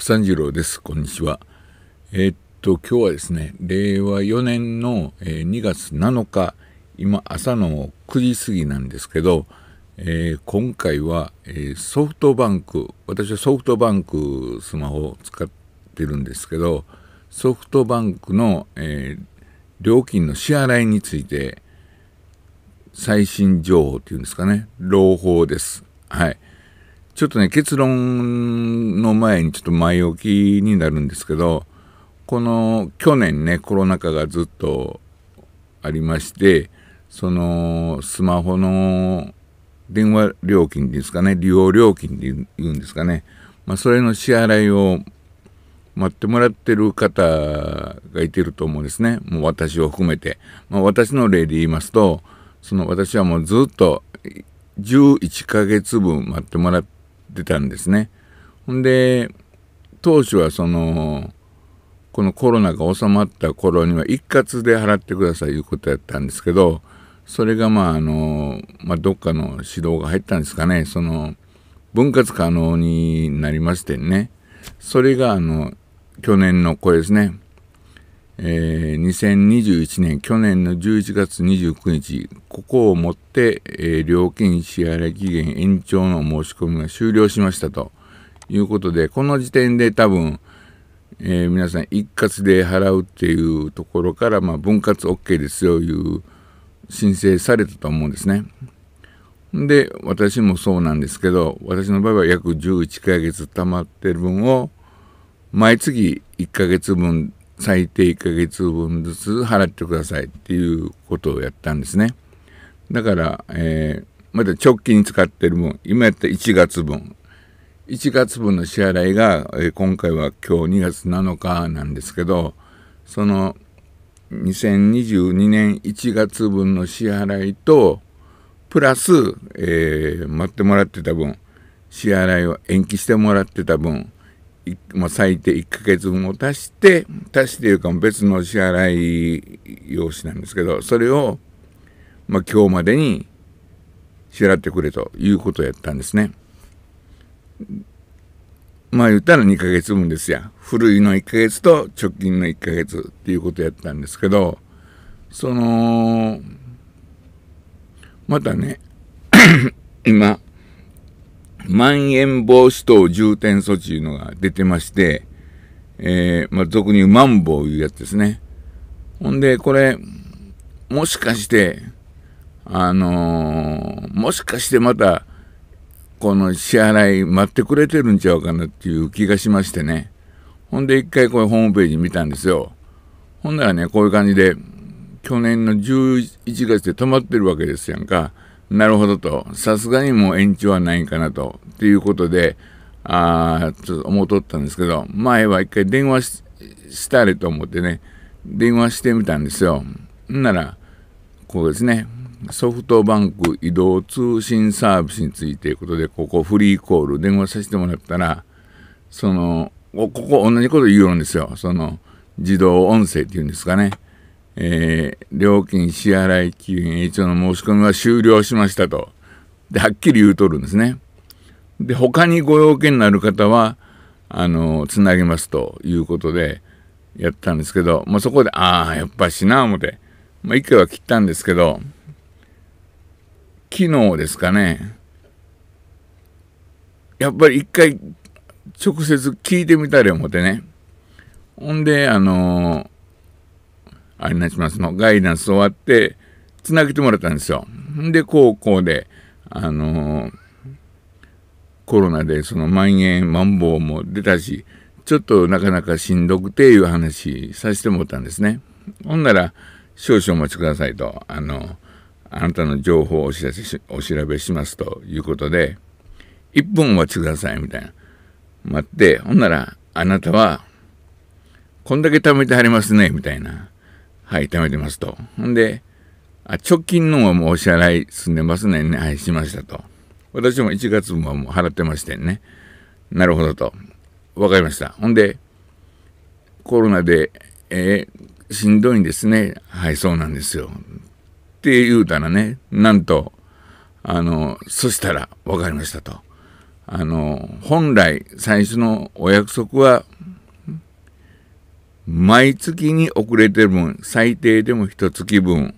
三次郎です。こんにちは。えー、っと、今日はですね、令和4年の、え2月7日、今、朝の9時過ぎなんですけど、えー、今回は、えソフトバンク、私はソフトバンクスマホを使ってるんですけど、ソフトバンクの、え料金の支払いについて、最新情報っていうんですかね、朗報です。はい。ちょっとね結論の前にちょっと前置きになるんですけどこの去年ねコロナ禍がずっとありましてそのスマホの電話料金ですかね利用料金で言うんですかね、まあ、それの支払いを待ってもらってる方がいてると思うんですね。もう私を含めて。まあ、私の例で言いますと、その私はもうずっと11ヶ月分待ってもらっってたんですね。ほんで当初はそのこのコロナが収まった頃には一括で払ってくださいいうことやったんですけどそれがまああの、まあ、どっかの指導が入ったんですかねその分割可能になりましてねそれがあの去年のれですねえー、2021年去年の11月29日ここをもって、えー、料金支払い期限延長の申し込みが終了しましたということでこの時点で多分、えー、皆さん一括で払うっていうところから、まあ、分割 OK ですよという申請されたと思うんですね。で私もそうなんですけど私の場合は約11ヶ月貯まってる分を毎月1ヶ月分最低1ヶ月分ずつ払ってくださいっていうことをやったんですね。だから、えー、まだ直近に使ってる分、今やった1月分。1月分の支払いが、えー、今回は今日2月7日なんですけど、その2022年1月分の支払いと、プラス、えー、待ってもらってた分、支払いを延期してもらってた分、まあ、最低1ヶ月分を足して、足してというか別の支払い用紙なんですけど、それを、まあ、今日までに支払ってくれということやったんですね。まあ言ったら2ヶ月分ですや。古いの1ヶ月と直近の1ヶ月っていうことやったんですけど、その、またね、今、まん延防止等重点措置いうのが出てまして、えー、まあ、俗に言うマンボウいうやつですね。ほんで、これ、もしかして、あのー、もしかしてまた、この支払い待ってくれてるんちゃうかなっていう気がしましてね。ほんで一回これホームページ見たんですよ。ほんならね、こういう感じで、去年の11月で止まってるわけですやんか。なるほどと、さすがにもう延長はないかなと、ていうことで、あちょっと思うとったんですけど、前は一回電話したれと思ってね、電話してみたんですよ。んなら、こうですね、ソフトバンク移動通信サービスについていうことで、ここフリーコール、電話させてもらったら、その、ここ同じこと言うんですよ。その、自動音声っていうんですかね。えー、料金支払い期限延長の申し込みは終了しましたと。で、はっきり言うとるんですね。で、他にご用件になる方は、あの、つなげますということでやったんですけど、まあ、そこで、ああ、やっぱしな、思って、まあ、一回は切ったんですけど、昨日ですかね、やっぱり一回直接聞いてみたり思ってね。ほんで、あのーあれなしますのガイダンス終わってつなげてもらったんですよ。で高校であのー、コロナでその蔓延マンボウも出たしちょっとなかなかしんどくていう話させてもらったんですね。ほんなら少々お待ちくださいとあのあなたの情報をお知らせしお調べしますということで1分お待ちくださいみたいな待ってほんならあなたはこんだけ貯めてはりますねみたいな。はい、貯めてますと。んで、あ直近のはもうお支払い済んでますねんね。はい、しましたと。私も1月分はもう払ってましてね。なるほどと。わかりました。ほんで、コロナで、えー、しんどいんですね。はい、そうなんですよ。って言うたらね、なんと、あの、そしたら、わかりましたと。あの、本来、最初のお約束は、毎月に遅れてる分、最低でも1月分、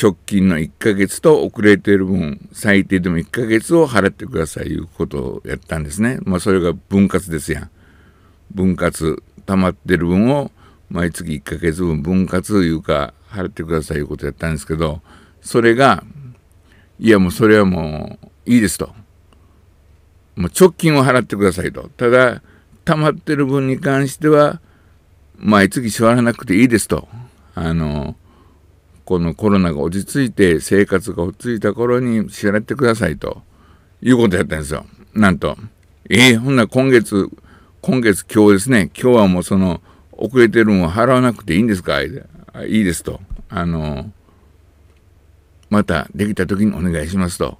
直近の1ヶ月と遅れてる分、最低でも1ヶ月を払ってくださいいうことをやったんですね。まあ、それが分割ですやん。分割、溜まってる分を毎月1ヶ月分分割いうか、払ってくださいいうことやったんですけど、それが、いやもうそれはもういいですと。もう直近を払ってくださいと。ただ、溜まってる分に関しては、毎月座らなくていいですと。あの、このコロナが落ち着いて、生活が落ち着いた頃に支払ってくださいということやったんですよ。なんと。ええー、ほんなら今月、今月今日ですね、今日はもうその、遅れてる分を払わなくていいんですかいいですと。あの、またできた時にお願いしますと。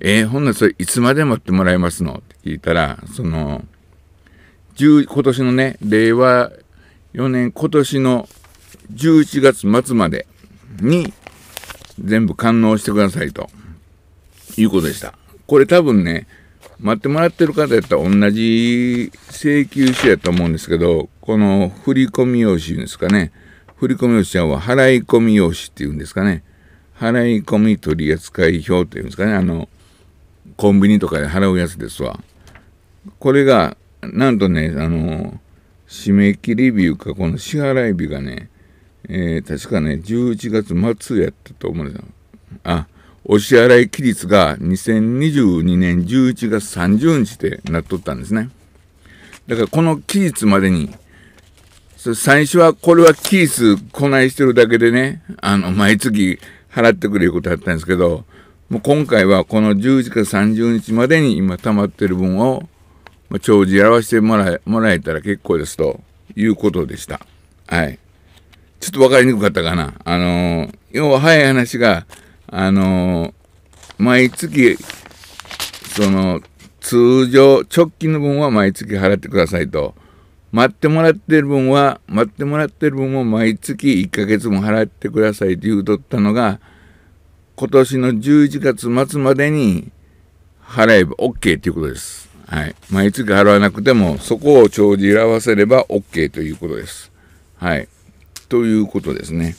えー、ほんなそれいつまで待ってもらえますのって聞いたら、その、今年のね、令和4年、今年の11月末までに全部完納してくださいということでした。これ多分ね、待ってもらってる方やったら同じ請求書やと思うんですけど、この振込用紙ですかね。振込用紙ちゃんは払い込み用紙っていうんですかね。払い込み取扱表っていうんですかね。あの、コンビニとかで払うやつですわ。これが、なんとね、あの、締め切り日か、この支払い日がね、えー、確かね、11月末やったと思うんですよ。あ、お支払い期日が2022年11月30日でなっとったんですね。だからこの期日までに、最初はこれはースこないしてるだけでね、あの、毎月払ってくれることだったんですけど、もう今回はこの11月30日までに今溜まってる分をまあ、寿やらせてもらもらえたら結構ですということでした。はい。ちょっと分かりにくかったかな。あのー、要は早い話が、あのー、毎月、その、通常、直近の分は毎月払ってくださいと。待ってもらってる分は、待ってもらってる分も毎月1ヶ月も払ってくださいと言うとったのが、今年の11月末までに払えば OK ということです。はい。毎月払わなくても、そこを帳尻合わせれば OK ということです。はい。ということですね。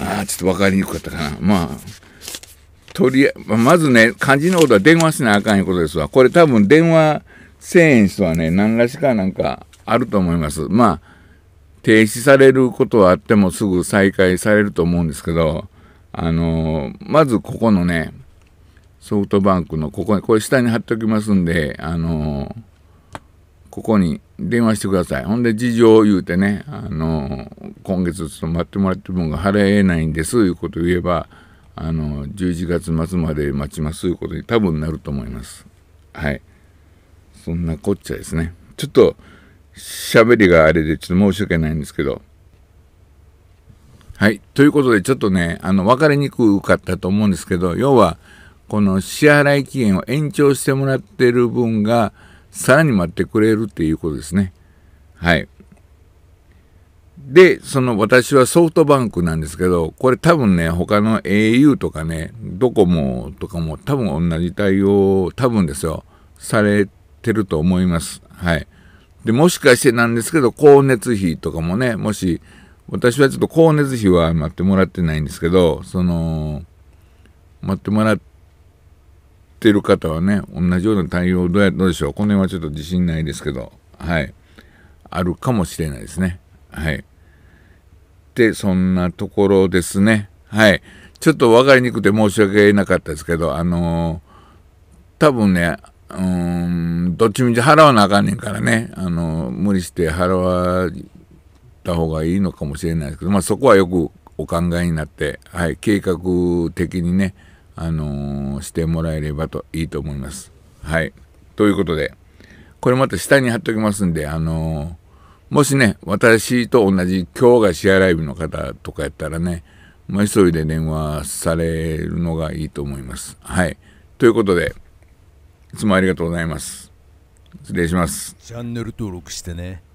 ああ、ちょっと分かりにくかったかな。まあ、とりあえず、まずね、肝心のことは電話しなあかんいうことですわ。これ多分電話せえん人はね、何らしかなんかあると思います。まあ、停止されることはあってもすぐ再開されると思うんですけど、あのー、まずここのね、ソフトバンクのここにこれ下に貼っておきますんであのここに電話してくださいほんで事情を言うてねあの今月ちょっと待ってもらってる分が払えないんですいうことを言えばあの11月末まで待ちますいうことに多分なると思いますはいそんなこっちゃですねちょっと喋りがあれでちょっと申し訳ないんですけどはい。ということで、ちょっとね、あの、分かりにくかったと思うんですけど、要は、この支払い期限を延長してもらってる分が、さらに待ってくれるっていうことですね。はい。で、その私はソフトバンクなんですけど、これ多分ね、他の au とかね、ドコモとかも多分同じ対応、多分ですよ、されてると思います。はい。で、もしかしてなんですけど、光熱費とかもね、もし、私はちょっと光熱費は待ってもらってないんですけど、その、待ってもらって、ってる方はね、同じような対応どうや、どうでしょう。この辺はちょっと自信ないですけど、はい。あるかもしれないですね。はい。で、そんなところですね。はい。ちょっと分かりにくくて申し訳なかったですけど、あのー、多分ね、うーん、どっちみち払わなあかんねんからね、あのー、無理して払わた方がいいのかもしれないですけど、まあそこはよくお考えになって、はい、計画的にね、あのー、してもらえればといいと思います。はい。ということで、これまた下に貼っときますんで、あのー、もしね、私と同じ今日がシェアライブの方とかやったらね、まあ、急いで電話されるのがいいと思います。はい。ということで、いつもありがとうございます。失礼します。チャンネル登録してね。